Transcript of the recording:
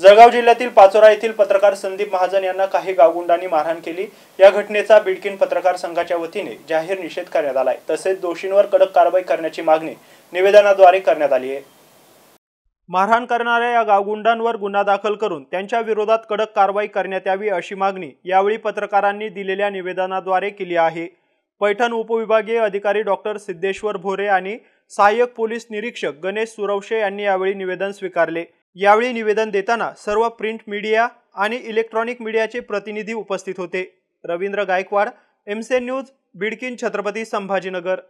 जळगाव जिल्ह्यातील पाचोरा येथील पत्रकार संदीप महाजन यांना काही गावगुंडांनी मारहाण केली या घटनेचा बिडकिन पत्रकार संघाच्या वतीने जाहीर निषेध करण्यात आलाय तसेच दोषींवर कडक कारवाई करण्याची मागणी निवेदनाद्वारे करण्यात आली आहे मारहाण करणाऱ्या या गावगुंडांवर गुन्हा दाखल करून त्यांच्या विरोधात कडक कारवाई करण्यात यावी अशी मागणी यावेळी पत्रकारांनी दिलेल्या निवेदनाद्वारे केली आहे पैठण उपविभागीय अधिकारी डॉक्टर सिद्धेश्वर भोरे आणि सहाय्यक पोलीस निरीक्षक गणेश सुरवशे यांनी यावेळी निवेदन स्वीकारले यावेळी निवेदन देताना सर्व प्रिंट मीडिया आणि इलेक्ट्रॉनिक मीडियाचे प्रतिनिधी उपस्थित होते रवींद्र गायकवाड सी न्यूज बिडकिन छत्रपती संभाजीनगर